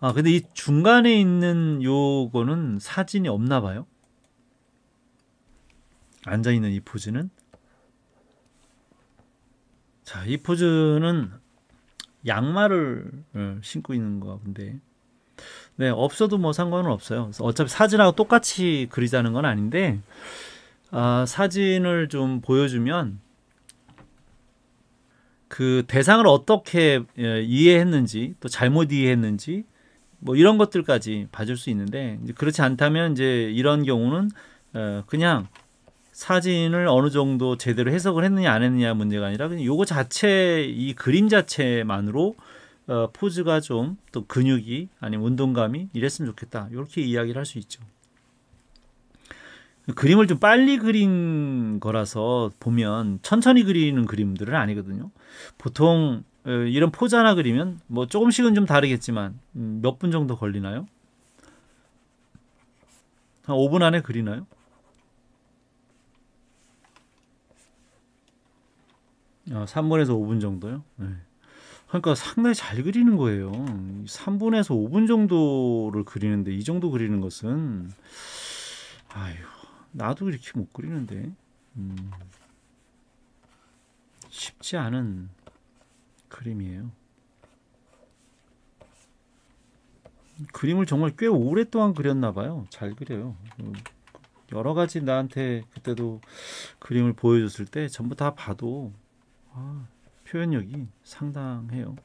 아 근데 이 중간에 있는 요거는 사진이 없나 봐요. 앉아 있는 이 포즈는 자, 이 포즈는 양말을 예, 신고 있는 거 같은데. 네, 없어도 뭐 상관은 없어요. 어차피 사진하고 똑같이 그리자는 건 아닌데 아, 사진을 좀 보여주면 그 대상을 어떻게 예, 이해했는지 또 잘못 이해했는지 뭐 이런 것들까지 봐줄 수 있는데 그렇지 않다면 이제 이런 경우는 어 그냥 사진을 어느 정도 제대로 해석을 했느냐 안 했느냐 문제가 아니라 그냥 요거 자체 이 그림 자체만으로 어 포즈가 좀 또 근육이 아니면 운동감이 이랬으면 좋겠다 이렇게 이야기를 할 수 있죠. 그림을 좀 빨리 그린 거라서 보면 천천히 그리는 그림들은 아니거든요. 보통 이런 포자나 그리면 뭐 조금씩은 좀 다르겠지만 음, 몇분 정도 걸리나요? 한 5분 안에 그리나요? 3분에서 아, 5분 정도요? 네. 그러니까 상당히 잘 그리는 거예요. 3분에서 5분 정도를 그리는데 이 정도 그리는 것은 아유 나도 이렇게 못 그리는데 음, 쉽지 않은 그림이에요. 그림을 정말 꽤 오랫동안 그렸나 봐요. 잘 그려요. 여러 가지 나한테 그때도 그림을 보여줬을 때 전부 다 봐도 아, 표현력이 상당해요.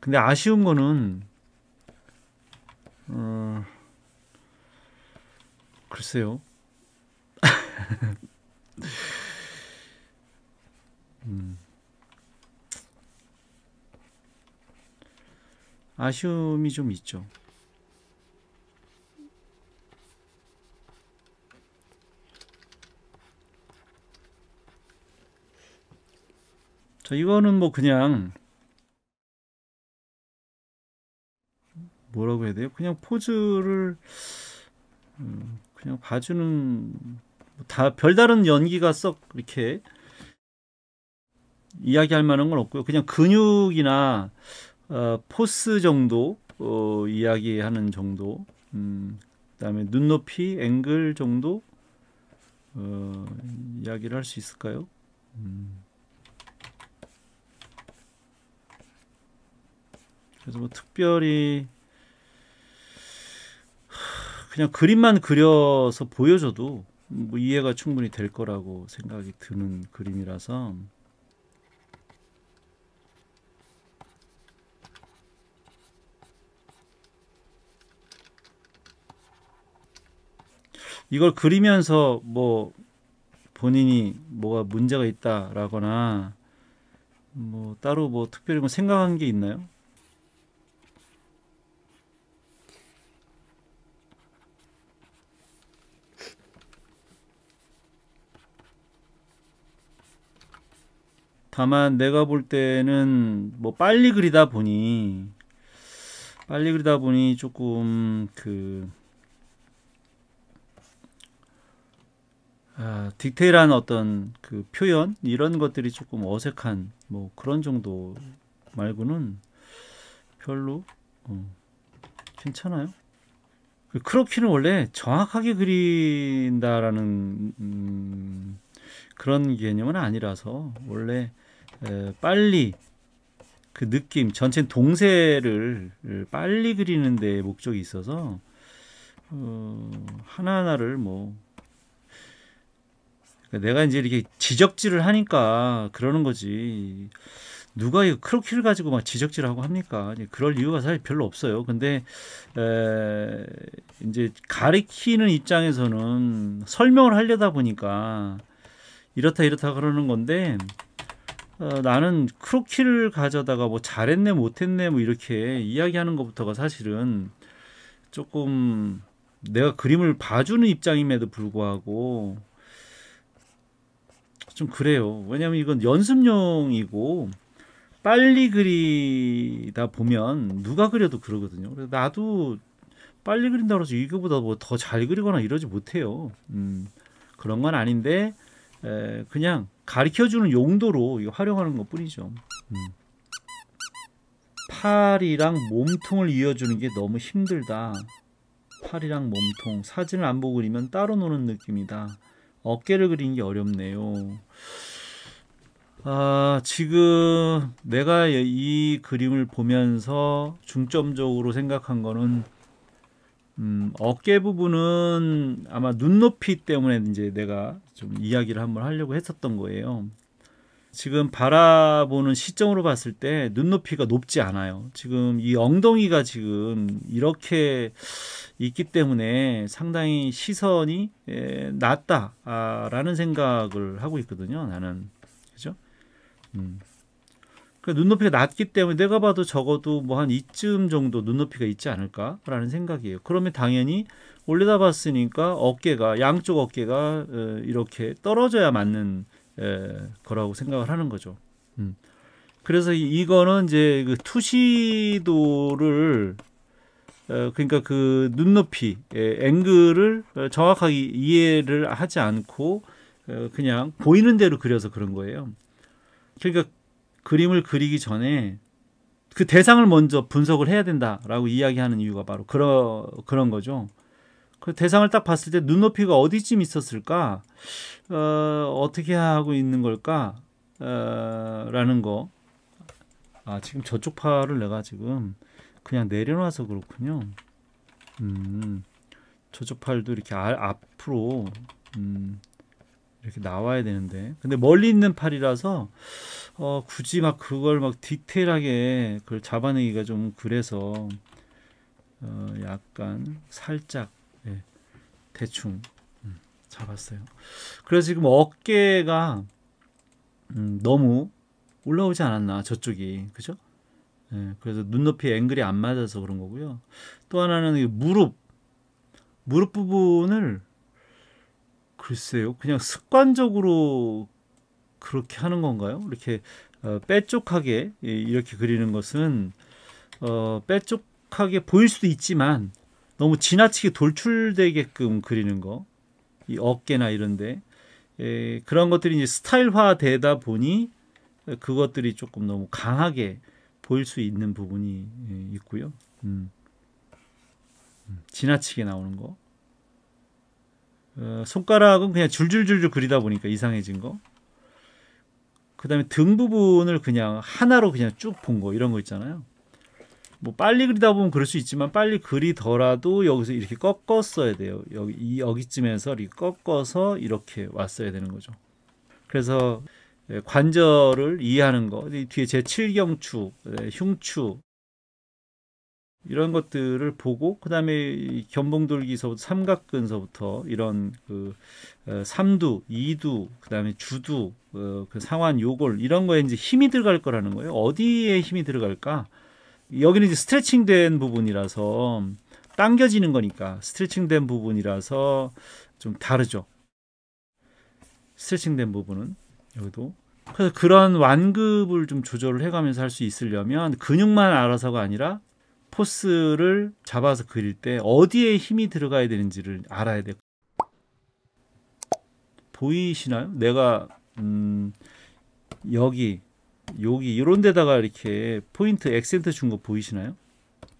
근데 아쉬운 거는 어, 글쎄요. 음. 아쉬움이 좀 있죠. 자, 이거는 뭐 그냥 뭐라고 해야 돼요? 그냥 포즈를 음, 그냥 봐주는 뭐 다 별다른 연기가 썩 이렇게 이야기할 만한 건 없고요. 그냥 근육이나 어, 포스 정도 어, 이야기하는 정도. 음, 그다음에 눈높이, 앵글 정도 어, 이야기를 할 수 있을까요? 음. 그래서 뭐 특별히 그냥 그림만 그려서 보여줘도 뭐 이해가 충분히 될 거라고 생각이 드는 그림이라서 이걸 그리면서 뭐 본인이 뭐가 문제가 있다라거나 뭐 따로 뭐 특별히 뭐 생각한 게 있나요? 다만 내가 볼 때는 뭐 빨리 그리다 보니 빨리 그리다 보니 조금 그 아, 디테일한 어떤 그 표현 이런 것들이 조금 어색한 뭐 그런 정도 말고는 별로 어, 괜찮아요. 그 크로키는 원래 정확하게 그린다라는 음, 그런 개념은 아니라서 원래 에, 빨리 그 느낌 전체 동세를 빨리 그리는 데 목적이 있어서 어, 하나하나를 뭐 내가 이제 이렇게 지적질을 하니까 그러는 거지. 누가 이 크로키를 가지고 막 지적질하고 합니까? 그럴 이유가 사실 별로 없어요. 근데 에, 이제 가리키는 입장에서는 설명을 하려다 보니까 이렇다 이렇다 그러는 건데 어, 나는 크로키를 가져다가 뭐 잘했네 못했네 뭐 이렇게 이야기하는 것부터가 사실은 조금 내가 그림을 봐주는 입장임에도 불구하고 좀 그래요. 왜냐면 이건 연습용이고 빨리 그리다 보면 누가 그려도 그러거든요. 그래서 나도 빨리 그린다고 해서 이거보다 뭐 더 잘 그리거나 이러지 못해요. 음, 그런 건 아닌데 에, 그냥 가르쳐주는 용도로 활용하는 것 뿐이죠. 음. 팔이랑 몸통을 이어주는 게 너무 힘들다. 팔이랑 몸통, 사진을 안 보고 그리면 따로 노는 느낌이다. 어깨를 그리는 게 어렵네요. 아, 지금 내가 이 그림을 보면서 중점적으로 생각한 거는 음, 어깨 부분은 아마 눈높이 때문에 이제 내가 좀 이야기를 한번 하려고 했었던 거예요. 지금 바라보는 시점으로 봤을 때 눈높이가 높지 않아요. 지금 이 엉덩이가 지금 이렇게 있기 때문에 상당히 시선이 예, 낮다라는 아, 생각을 하고 있거든요. 나는 그죠? 음. 그 눈높이가 낮기 때문에 내가 봐도 적어도 뭐 한 이쯤 정도 눈높이가 있지 않을까라는 생각이에요. 그러면 당연히 올려다봤으니까 어깨가 양쪽 어깨가 어, 이렇게 떨어져야 맞는 에, 예, 거라고 생각을 하는 거죠. 음. 그래서 이거는 이제 그 투시도를 어, 그러니까 그 눈높이 에, 예, 앵글을 정확하게 이해를 하지 않고 어, 그냥 보이는 대로 그려서 그런 거예요. 그러니까 그림을 그리기 전에 그 대상을 먼저 분석을 해야 된다라고 이야기하는 이유가 바로 그러, 그런 거죠. 그 대상을 딱 봤을 때 눈높이가 어디쯤 있었을까? 어, 어떻게 하고 있는 걸까? 어, 라는 거. 아, 지금 저쪽 파를 내가 지금 그냥 내려놔서 그렇군요. 음, 저쪽 팔도 이렇게 아, 앞으로, 음, 이렇게 나와야 되는데. 근데 멀리 있는 팔이라서, 어, 굳이 막 그걸 막 디테일하게 그걸 잡아내기가 좀 그래서, 어, 약간 살짝 대충 음, 잡았어요. 그래서 지금 어깨가 음, 너무 올라오지 않았나 저쪽이 그죠? 예, 그래서 눈높이 앵글이 안 맞아서 그런 거고요. 또 하나는 무릎 무릎 부분을 글쎄요 그냥 습관적으로 그렇게 하는 건가요? 이렇게 어, 빼쪽하게 이렇게 그리는 것은 어, 빼쪽하게 보일 수도 있지만 너무 지나치게 돌출되게끔 그리는 거, 이 어깨나 이런데 에, 그런 것들이 이제 스타일화되다 보니 그것들이 조금 너무 강하게 보일 수 있는 부분이 예, 있고요. 음. 음. 지나치게 나오는 거. 어, 손가락은 그냥 줄줄줄줄 그리다 보니까 이상해진 거. 그 다음에 등 부분을 그냥 하나로 그냥 쭉 본 거, 이런 거 있잖아요. 뭐 빨리 그리다 보면 그럴 수 있지만 빨리 그리더라도 여기서 이렇게 꺾었어야 돼요. 여기 이 여기쯤에서 이렇게 꺾어서 이렇게 왔어야 되는 거죠. 그래서 예, 관절을 이해하는 거, 뒤에 제7경추, 예, 흉추 이런 것들을 보고 그다음에 견봉돌기서부터 삼각근서부터 이런 그 어, 삼두, 이두, 그다음에 주두, 어, 그 상완 요골 이런 거에 이제 힘이 들어갈 거라는 거예요. 어디에 힘이 들어갈까? 여기는 이제 스트레칭된 부분이라서 당겨지는 거니까 스트레칭된 부분이라서 좀 다르죠. 스트레칭된 부분은 여기도 그래서 그런 완급을 좀 조절을 해가면서 할 수 있으려면 근육만 알아서가 아니라 포스를 잡아서 그릴 때 어디에 힘이 들어가야 되는지를 알아야 돼요. 보이시나요? 내가 음, 여기 여기 이런 데다가 이렇게 포인트 액센트 준 거 보이시나요?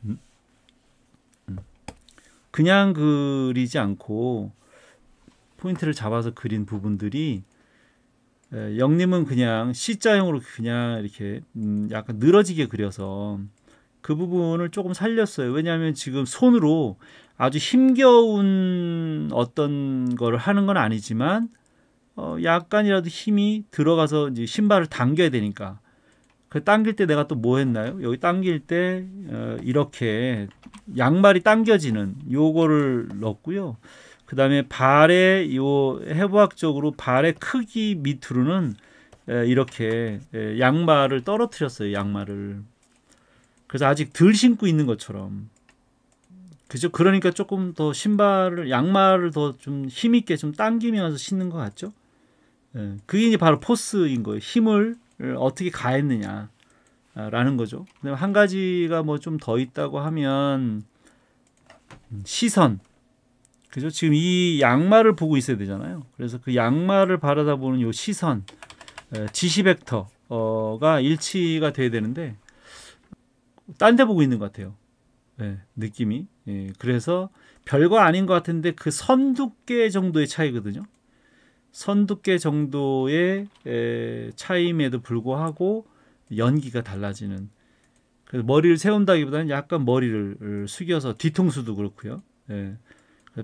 음? 음. 그냥 그리지 않고 포인트를 잡아서 그린 부분들이 영림은 그냥 C자형으로 그냥 이렇게 음, 약간 늘어지게 그려서 그 부분을 조금 살렸어요. 왜냐하면 지금 손으로 아주 힘겨운 어떤 거를 하는 건 아니지만 어, 약간이라도 힘이 들어가서 이제 신발을 당겨야 되니까 그 당길 때 내가 또 뭐 했나요? 여기 당길 때 어, 이렇게 양말이 당겨지는 요거를 넣고요. 그 다음에 발의 요 해부학적으로 발의 크기 밑으로는 에, 이렇게 에, 양말을 떨어뜨렸어요. 양말을. 그래서 아직 덜 신고 있는 것처럼. 그죠? 그러니까 조금 더 신발을 양말을 더 좀 힘있게 좀 당기면서 신는 것 같죠? 에, 예, 그게 이제 바로 포스인 거예요. 힘을 어, 어떻게 가했느냐라는 아, 거죠. 한 가지가 뭐 좀 더 있다고 하면 음, 시선. 그죠? 지금 이 양말을 보고 있어야 되잖아요. 그래서 그 양말을 바라다 보는 요 시선, 지시 벡터가 일치가 돼야 되는데 딴 데 보고 있는 것 같아요. 네, 느낌이. 예, 그래서 별거 아닌 것 같은데 그 선 두께 정도의 차이거든요. 선두께 정도의 에, 차임에도 불구하고 연기가 달라지는 그래서 머리를 세운다기보다는 약간 머리를 숙여서 뒤통수도 그렇고요. 예.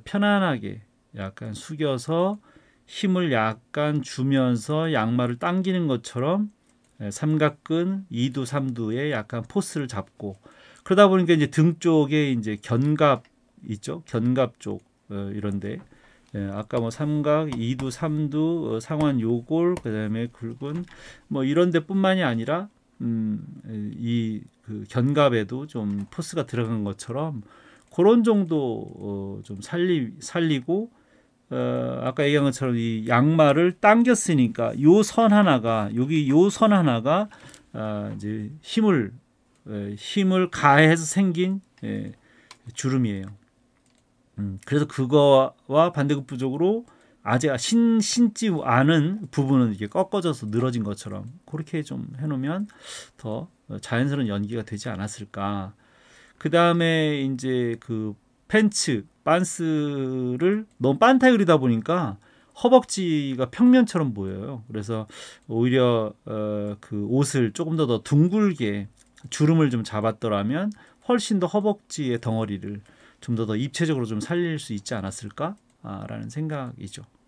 편안하게 약간 숙여서 힘을 약간 주면서 양말을 당기는 것처럼 예, 삼각근 2두 3두에 약간 포스를 잡고 그러다 보니까 이제 등 쪽에 이제 견갑 있죠 견갑 쪽 어, 이런데 예, 아까 뭐 삼각, 이두, 삼두, 어, 상완 요골, 그다음에 굵은 뭐 이런 데뿐만이 아니라 음, 이 그 견갑에도 좀 포스가 들어간 것처럼 그런 정도 어, 좀 살리 살리고 어, 아까 얘기한 것처럼 이 양말을 당겼으니까 요 선 하나가 여기 요 선 하나가 아, 이제 힘을 에, 예, 힘을 가해서 생긴 예, 주름이에요. 음, 그래서 그거와 반대급 부족으로 아직 신 신지 않은 부분은 이게 꺾어져서 늘어진 것처럼 그렇게 좀 해놓으면 더 자연스러운 연기가 되지 않았을까. 그 다음에 이제 그 팬츠 반스를 너무 반타 그리다 보니까 허벅지가 평면처럼 보여요. 그래서 오히려 어, 그 옷을 조금 더 더 둥글게 주름을 좀 잡았더라면 훨씬 더 허벅지의 덩어리를 좀더더 입체적으로 좀 살릴 수 있지 않았을까라는 생각이죠.